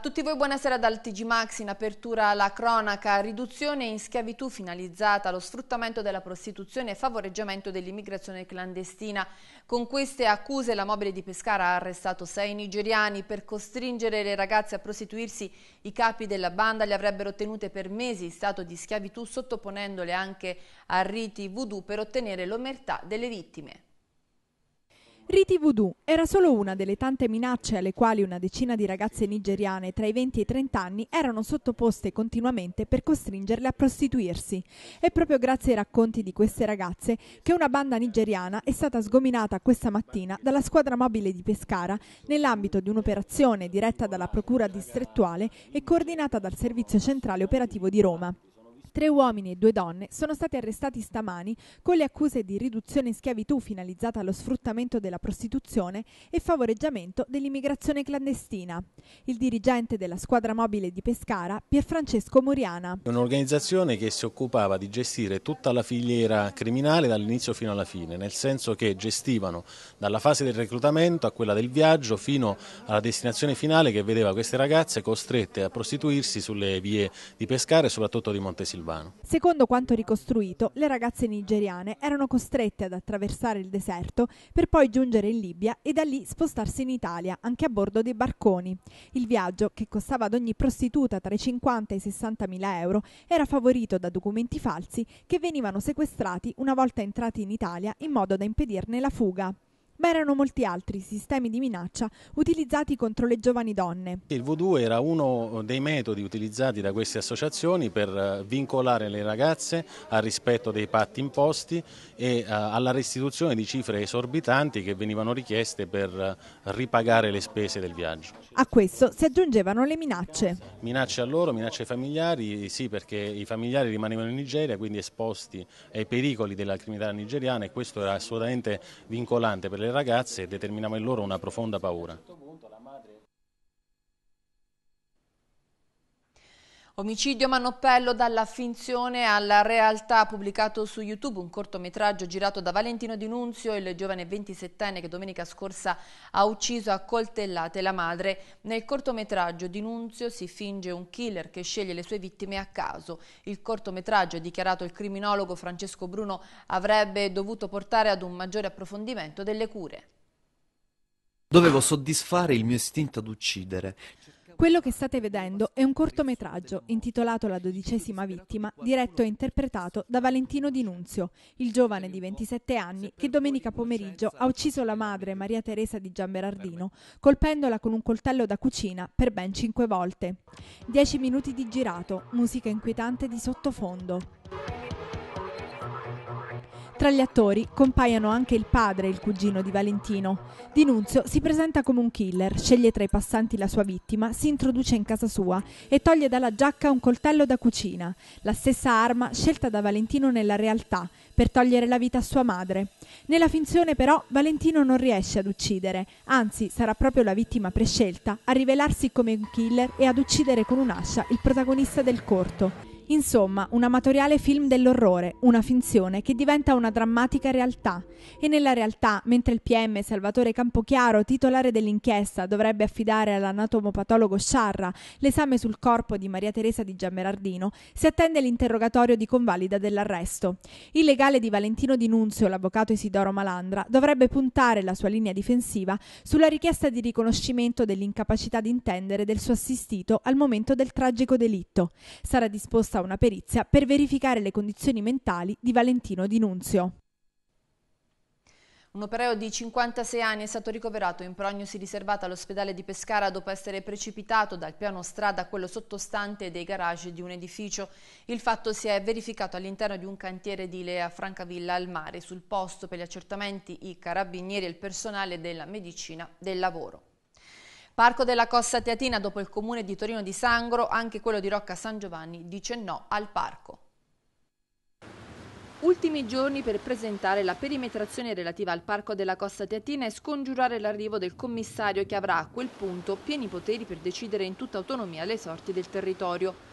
tutti voi buonasera dal TG Max, in apertura alla cronaca, riduzione in schiavitù finalizzata allo sfruttamento della prostituzione e favoreggiamento dell'immigrazione clandestina. Con queste accuse la mobile di Pescara ha arrestato sei nigeriani per costringere le ragazze a prostituirsi. I capi della banda le avrebbero tenute per mesi in stato di schiavitù sottoponendole anche a riti voodoo per ottenere l'omertà delle vittime. Riti voodoo era solo una delle tante minacce alle quali una decina di ragazze nigeriane tra i 20 e i 30 anni erano sottoposte continuamente per costringerle a prostituirsi. È proprio grazie ai racconti di queste ragazze che una banda nigeriana è stata sgominata questa mattina dalla squadra mobile di Pescara nell'ambito di un'operazione diretta dalla Procura distrettuale e coordinata dal Servizio Centrale Operativo di Roma. Tre uomini e due donne sono stati arrestati stamani con le accuse di riduzione in schiavitù finalizzata allo sfruttamento della prostituzione e favoreggiamento dell'immigrazione clandestina. Il dirigente della squadra mobile di Pescara, Pierfrancesco Muriana. È un'organizzazione che si occupava di gestire tutta la filiera criminale dall'inizio fino alla fine, nel senso che gestivano dalla fase del reclutamento a quella del viaggio fino alla destinazione finale che vedeva queste ragazze costrette a prostituirsi sulle vie di Pescara e soprattutto di Montesilvano urbano. Secondo quanto ricostruito, le ragazze nigeriane erano costrette ad attraversare il deserto per poi giungere in Libia e da lì spostarsi in Italia, anche a bordo dei barconi. Il viaggio, che costava ad ogni prostituta tra i 50 e i 60 mila euro, era favorito da documenti falsi che venivano sequestrati una volta entrati in Italia in modo da impedirne la fuga ma erano molti altri sistemi di minaccia utilizzati contro le giovani donne. Il V2 era uno dei metodi utilizzati da queste associazioni per eh, vincolare le ragazze al rispetto dei patti imposti e eh, alla restituzione di cifre esorbitanti che venivano richieste per eh, ripagare le spese del viaggio. A questo si aggiungevano le minacce. Minacce a loro, minacce ai familiari, sì perché i familiari rimanevano in Nigeria quindi esposti ai pericoli della criminalità nigeriana e questo era assolutamente vincolante per le le ragazze e determinava in loro una profonda paura. Omicidio Manoppello dalla finzione alla realtà pubblicato su YouTube, un cortometraggio girato da Valentino Di Nunzio, il giovane 27enne che domenica scorsa ha ucciso a coltellate la madre. Nel cortometraggio Di Nunzio si finge un killer che sceglie le sue vittime a caso. Il cortometraggio, ha dichiarato il criminologo Francesco Bruno, avrebbe dovuto portare ad un maggiore approfondimento delle cure. Dovevo soddisfare il mio istinto ad uccidere. Quello che state vedendo è un cortometraggio intitolato La dodicesima vittima, diretto e interpretato da Valentino Di Nunzio, il giovane di 27 anni che domenica pomeriggio ha ucciso la madre Maria Teresa di Gianberardino, colpendola con un coltello da cucina per ben 5 volte. 10 minuti di girato, musica inquietante di sottofondo. Tra gli attori compaiono anche il padre e il cugino di Valentino. Dinunzio si presenta come un killer, sceglie tra i passanti la sua vittima, si introduce in casa sua e toglie dalla giacca un coltello da cucina, la stessa arma scelta da Valentino nella realtà per togliere la vita a sua madre. Nella finzione però Valentino non riesce ad uccidere, anzi sarà proprio la vittima prescelta a rivelarsi come un killer e ad uccidere con un'ascia il protagonista del corto. Insomma, un amatoriale film dell'orrore, una finzione che diventa una drammatica realtà. E nella realtà, mentre il PM Salvatore Campochiaro, titolare dell'inchiesta, dovrebbe affidare all'anatomopatologo Sciarra l'esame sul corpo di Maria Teresa di Giammerardino, si attende l'interrogatorio di convalida dell'arresto. Il legale di Valentino Di Nunzio, l'avvocato Isidoro Malandra, dovrebbe puntare la sua linea difensiva sulla richiesta di riconoscimento dell'incapacità di intendere del suo assistito al momento del tragico delitto. Sarà disposta disposta una perizia per verificare le condizioni mentali di Valentino Di Nunzio. Un operaio di 56 anni è stato ricoverato in prognosi riservata all'ospedale di Pescara dopo essere precipitato dal piano strada a quello sottostante dei garage di un edificio. Il fatto si è verificato all'interno di un cantiere edile a Francavilla al mare. Sul posto per gli accertamenti i carabinieri e il personale della medicina del lavoro. Parco della Costa Teatina, dopo il comune di Torino di Sangro, anche quello di Rocca San Giovanni dice no al parco. Ultimi giorni per presentare la perimetrazione relativa al Parco della Costa Teatina e scongiurare l'arrivo del commissario che avrà a quel punto pieni poteri per decidere in tutta autonomia le sorti del territorio.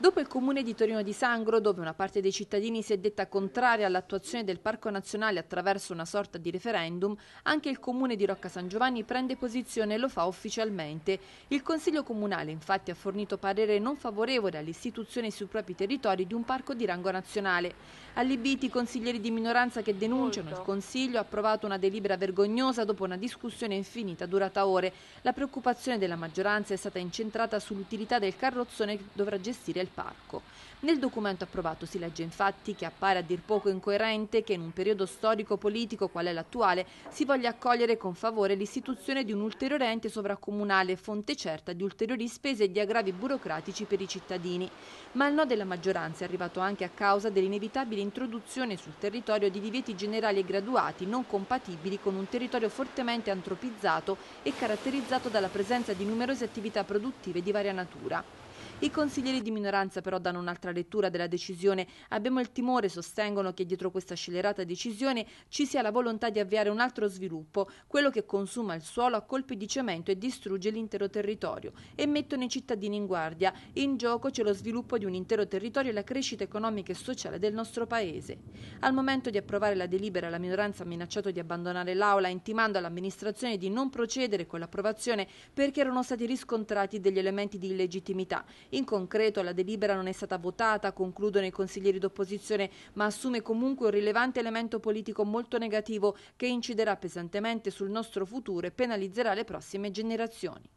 Dopo il comune di Torino di Sangro, dove una parte dei cittadini si è detta contraria all'attuazione del Parco Nazionale attraverso una sorta di referendum, anche il comune di Rocca San Giovanni prende posizione e lo fa ufficialmente. Il Consiglio Comunale infatti ha fornito parere non favorevole all'istituzione sui propri territori di un parco di rango nazionale. Allibiti i consiglieri di minoranza che denunciano il Consiglio ha approvato una delibera vergognosa dopo una discussione infinita durata ore. La preoccupazione della maggioranza è stata incentrata sull'utilità del carrozzone che dovrà gestire il parco. Nel documento approvato si legge infatti che appare a dir poco incoerente che in un periodo storico politico qual è l'attuale si voglia accogliere con favore l'istituzione di un ulteriore ente sovracomunale, fonte certa di ulteriori spese e di aggravi burocratici per i cittadini. Ma il no della maggioranza è arrivato anche a causa dell'inevitabile introduzione sul territorio di divieti generali e graduati non compatibili con un territorio fortemente antropizzato e caratterizzato dalla presenza di numerose attività produttive di varia natura. I consiglieri di minoranza però danno un'altra lettura della decisione. Abbiamo il timore, sostengono, che dietro questa scelerata decisione ci sia la volontà di avviare un altro sviluppo, quello che consuma il suolo a colpi di cemento e distrugge l'intero territorio. E mettono i cittadini in guardia. In gioco c'è lo sviluppo di un intero territorio e la crescita economica e sociale del nostro Paese. Al momento di approvare la delibera la minoranza ha minacciato di abbandonare l'Aula intimando all'amministrazione di non procedere con l'approvazione perché erano stati riscontrati degli elementi di illegittimità in concreto la delibera non è stata votata, concludono i consiglieri d'opposizione, ma assume comunque un rilevante elemento politico molto negativo che inciderà pesantemente sul nostro futuro e penalizzerà le prossime generazioni.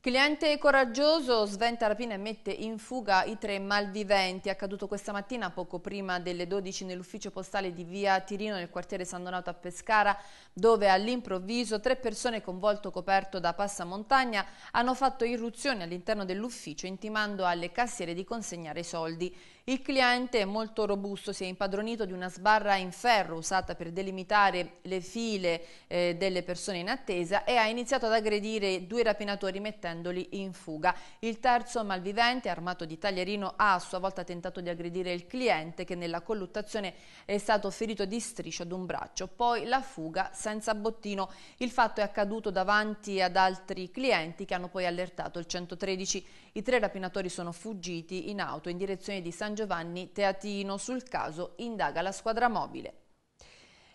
Cliente coraggioso, sventa rapina e mette in fuga i tre malviventi. Accaduto questa mattina poco prima delle 12 nell'ufficio postale di via Tirino nel quartiere San Donato a Pescara, dove all'improvviso tre persone con volto coperto da passamontagna hanno fatto irruzioni all'interno dell'ufficio intimando alle cassiere di consegnare i soldi. Il cliente molto robusto si è impadronito di una sbarra in ferro usata per delimitare le file eh, delle persone in attesa e ha iniziato ad aggredire due rapinatori mettendoli in fuga. Il terzo malvivente, armato di taglierino, ha a sua volta tentato di aggredire il cliente che nella colluttazione è stato ferito di striscio ad un braccio. Poi la fuga senza bottino. Il fatto è accaduto davanti ad altri clienti che hanno poi allertato il 113. I tre rapinatori sono fuggiti in auto in direzione di San Giovanni Teatino. Sul caso indaga la squadra mobile.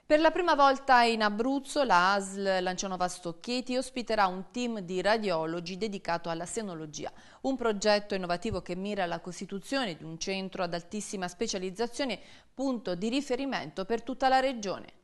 Per la prima volta in Abruzzo la ASL Lancianova Stocchieti ospiterà un team di radiologi dedicato alla senologia, un progetto innovativo che mira alla costituzione di un centro ad altissima specializzazione, punto di riferimento per tutta la regione.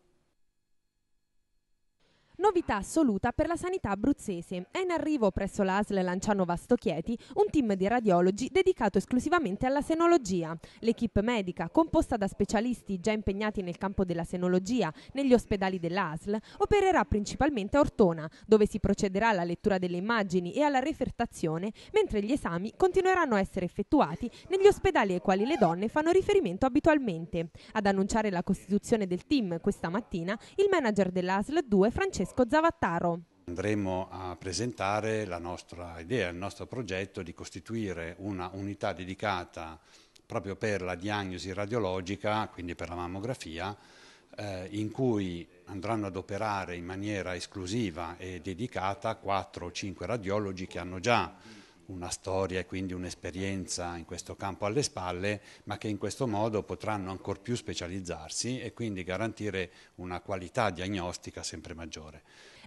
Novità assoluta per la sanità abruzzese. È in arrivo presso l'ASL Lanciano Vasto Chieti un team di radiologi dedicato esclusivamente alla senologia. L'equipe medica, composta da specialisti già impegnati nel campo della senologia negli ospedali dell'ASL, opererà principalmente a Ortona, dove si procederà alla lettura delle immagini e alla refertazione, mentre gli esami continueranno a essere effettuati negli ospedali ai quali le donne fanno riferimento abitualmente. Ad annunciare la costituzione del team questa mattina, il manager dell'ASL 2, Francesco Francesco Zavattaro. Andremo a presentare la nostra idea, il nostro progetto di costituire una unità dedicata proprio per la diagnosi radiologica, quindi per la mammografia, eh, in cui andranno ad operare in maniera esclusiva e dedicata 4 o 5 radiologi che hanno già una storia e quindi un'esperienza in questo campo alle spalle, ma che in questo modo potranno ancor più specializzarsi e quindi garantire una qualità diagnostica sempre maggiore.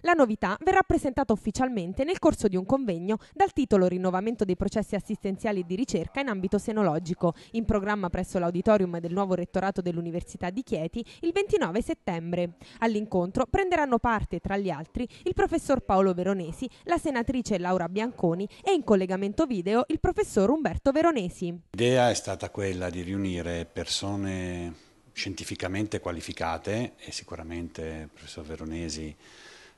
La novità verrà presentata ufficialmente nel corso di un convegno dal titolo Rinnovamento dei processi assistenziali di ricerca in ambito senologico, in programma presso l'auditorium del nuovo rettorato dell'Università di Chieti il 29 settembre. All'incontro prenderanno parte, tra gli altri, il professor Paolo Veronesi, la senatrice Laura Bianconi e in collegamento collegamento video il professor Umberto Veronesi. L'idea è stata quella di riunire persone scientificamente qualificate e sicuramente il professor Veronesi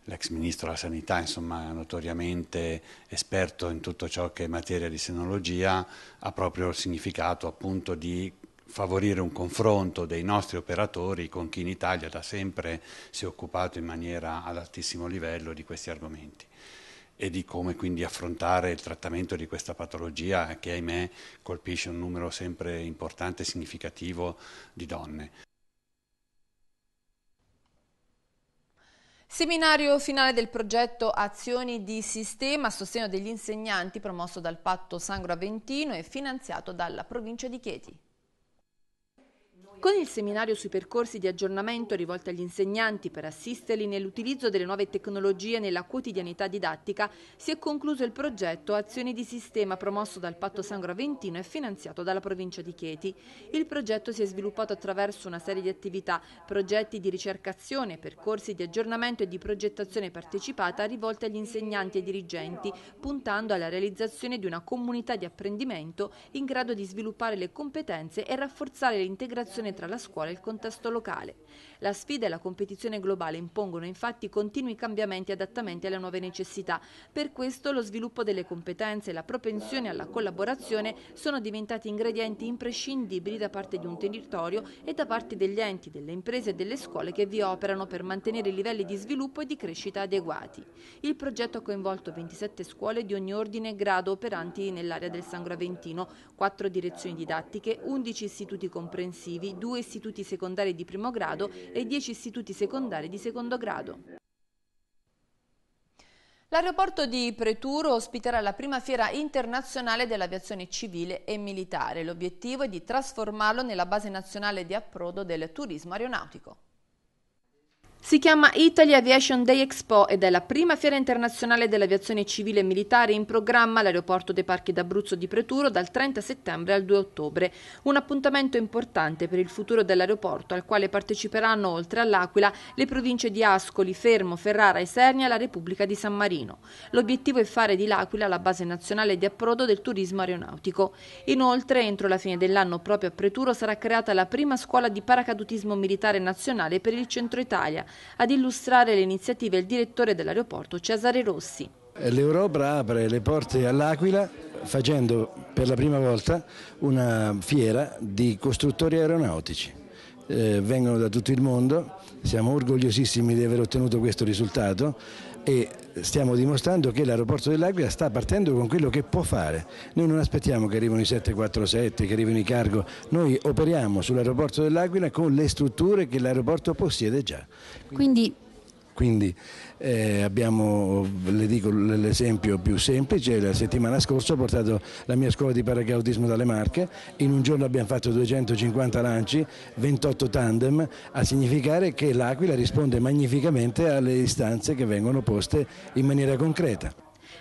l'ex ministro della sanità, insomma notoriamente esperto in tutto ciò che è materia di senologia, ha proprio il significato appunto di favorire un confronto dei nostri operatori con chi in Italia da sempre si è occupato in maniera ad altissimo livello di questi argomenti e di come quindi affrontare il trattamento di questa patologia che ahimè colpisce un numero sempre importante e significativo di donne. Seminario finale del progetto Azioni di Sistema a sostegno degli insegnanti promosso dal patto Sangro Aventino e finanziato dalla provincia di Chieti. Con il seminario sui percorsi di aggiornamento rivolto agli insegnanti per assisterli nell'utilizzo delle nuove tecnologie nella quotidianità didattica, si è concluso il progetto Azioni di Sistema promosso dal Patto Sangro Aventino e finanziato dalla provincia di Chieti. Il progetto si è sviluppato attraverso una serie di attività, progetti di ricercazione, percorsi di aggiornamento e di progettazione partecipata rivolti agli insegnanti e dirigenti, puntando alla realizzazione di una comunità di apprendimento in grado di sviluppare le competenze e rafforzare l'integrazione tra la scuola e il contesto locale. La sfida e la competizione globale impongono infatti continui cambiamenti e adattamenti alle nuove necessità. Per questo lo sviluppo delle competenze e la propensione alla collaborazione sono diventati ingredienti imprescindibili da parte di un territorio e da parte degli enti, delle imprese e delle scuole che vi operano per mantenere livelli di sviluppo e di crescita adeguati. Il progetto ha coinvolto 27 scuole di ogni ordine e grado operanti nell'area del Sangro Aventino, 4 direzioni didattiche, 11 istituti comprensivi, due istituti secondari di primo grado e dieci istituti secondari di secondo grado. L'aeroporto di Preturo ospiterà la prima fiera internazionale dell'aviazione civile e militare. L'obiettivo è di trasformarlo nella base nazionale di approdo del turismo aeronautico. Si chiama Italy Aviation Day Expo ed è la prima fiera internazionale dell'aviazione civile e militare in programma all'aeroporto dei Parchi d'Abruzzo di Preturo dal 30 settembre al 2 ottobre. Un appuntamento importante per il futuro dell'aeroporto al quale parteciperanno oltre all'Aquila le province di Ascoli, Fermo, Ferrara e Sernia e la Repubblica di San Marino. L'obiettivo è fare di l'Aquila la base nazionale di approdo del turismo aeronautico. Inoltre, entro la fine dell'anno proprio a Preturo sarà creata la prima scuola di paracadutismo militare nazionale per il centro Italia ad illustrare le iniziative il direttore dell'aeroporto Cesare Rossi. L'Europa apre le porte all'Aquila facendo per la prima volta una fiera di costruttori aeronautici. Eh, vengono da tutto il mondo, siamo orgogliosissimi di aver ottenuto questo risultato e stiamo dimostrando che l'aeroporto dell'Aquila sta partendo con quello che può fare. Noi non aspettiamo che arrivino i 747, che arrivino i cargo, noi operiamo sull'aeroporto dell'Aquila con le strutture che l'aeroporto possiede già. Quindi, Quindi quindi eh, abbiamo, le dico l'esempio più semplice, la settimana scorsa ho portato la mia scuola di paracaudismo dalle Marche, in un giorno abbiamo fatto 250 lanci, 28 tandem, a significare che l'Aquila risponde magnificamente alle istanze che vengono poste in maniera concreta.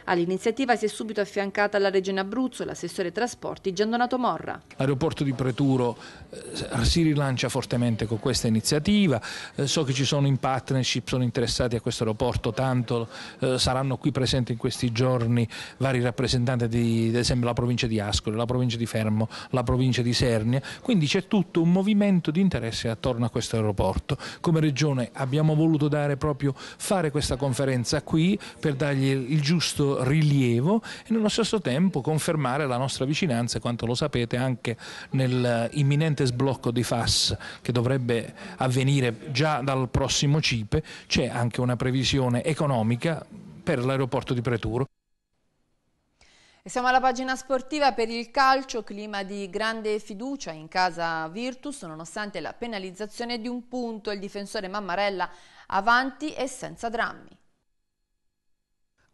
All'iniziativa si è subito affiancata la Regione Abruzzo l'assessore trasporti Giandonato Morra. L'aeroporto di Preturo eh, si rilancia fortemente con questa iniziativa, eh, so che ci sono in partnership, sono interessati a questo aeroporto tanto, eh, saranno qui presenti in questi giorni vari rappresentanti di ad esempio la provincia di Ascoli, la provincia di Fermo, la provincia di Sernia, quindi c'è tutto un movimento di interesse attorno a questo aeroporto. Come regione abbiamo voluto dare proprio fare questa conferenza qui per dargli il giusto rilievo e nello stesso tempo confermare la nostra vicinanza, quanto lo sapete, anche nell'imminente sblocco di FAS che dovrebbe avvenire già dal prossimo CIPE, c'è anche una previsione economica per l'aeroporto di Preturo. E siamo alla pagina sportiva per il calcio, clima di grande fiducia in casa Virtus nonostante la penalizzazione di un punto, il difensore Mammarella avanti e senza drammi.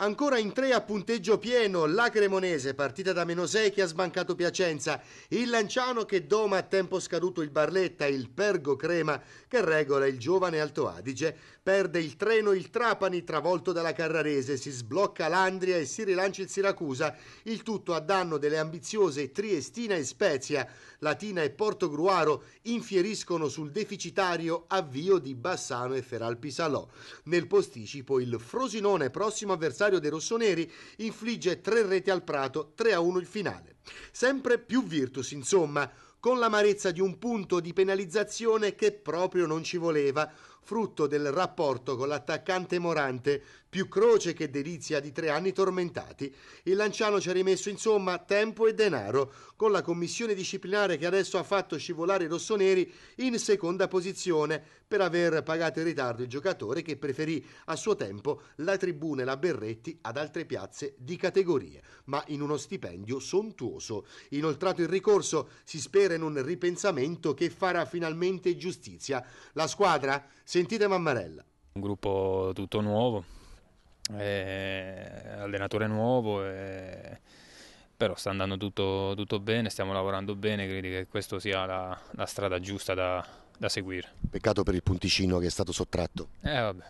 Ancora in tre a punteggio pieno la Cremonese, partita da meno 6 che ha sbancato Piacenza, il Lanciano che doma a tempo scaduto il Barletta, il Pergo Crema che regola il giovane Alto Adige, perde il treno il Trapani travolto dalla Carrarese, si sblocca l'Andria e si rilancia il Siracusa, il tutto a danno delle ambiziose Triestina e Spezia, Latina e Porto Gruaro infieriscono sul deficitario avvio di Bassano e Feralpisalò. Nel posticipo il Frosinone prossimo avversario avversario dei rossoneri infligge tre reti al Prato, 3-1 a il finale. Sempre più Virtus, insomma, con l'amarezza di un punto di penalizzazione che proprio non ci voleva, frutto del rapporto con l'attaccante Morante, più croce che delizia di tre anni tormentati. Il Lanciano ci ha rimesso insomma tempo e denaro, con la commissione disciplinare che adesso ha fatto scivolare i rossoneri in seconda posizione per aver pagato in ritardo il giocatore che preferì a suo tempo la tribuna e la Berretti ad altre piazze di categorie, ma in uno stipendio sontuoso. Inoltrato il ricorso, si spera in un ripensamento che farà finalmente giustizia. La squadra Sentite Mammarella. Un gruppo tutto nuovo, eh, allenatore nuovo, eh, però sta andando tutto, tutto, bene, stiamo lavorando bene, credo che questa sia la, la strada giusta da, da, seguire. Peccato per il punticino che è stato sottratto. Eh vabbè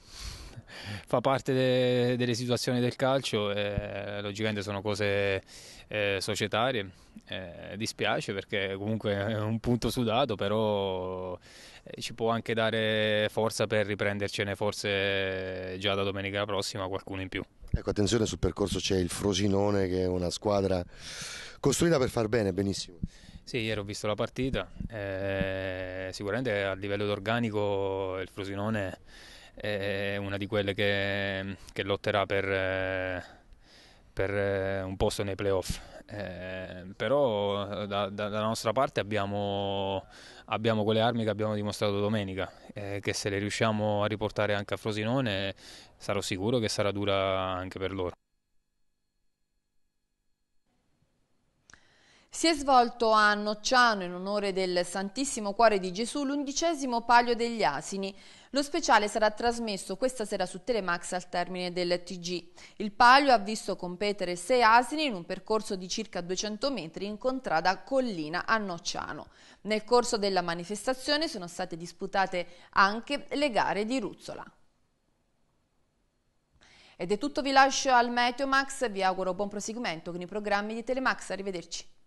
fa parte de, delle situazioni del calcio e logicamente sono cose eh, societarie. Eh, dispiace perché comunque è un punto sudato, però eh, ci può anche dare forza per riprendercene forse già da domenica prossima qualcuno in più. Ecco, attenzione sul percorso c'è il Frosinone che è una squadra costruita per far bene, benissimo. Sì, ieri ho visto la partita, eh, sicuramente a livello d'organico il Frosinone è una di quelle che, che lotterà per, eh, per, eh, un posto nei playoff. Eh, però eh, da, da, dalla nostra parte abbiamo, abbiamo, quelle armi che abbiamo dimostrato domenica, eh, che se le riusciamo a riportare anche a Frosinone sarò sicuro che sarà dura anche per loro. Si è svolto a Nocciano in onore del Santissimo Cuore di Gesù l'undicesimo Palio degli Asini. Lo speciale sarà trasmesso questa sera su Telemax al termine del TG. Il palio ha visto competere sei asini in un percorso di circa 200 metri in contrada Collina a Nocciano. Nel corso della manifestazione sono state disputate anche le gare di Ruzzola. Ed è tutto, vi lascio al Meteo Max, vi auguro buon proseguimento con i programmi di Telemax, arrivederci.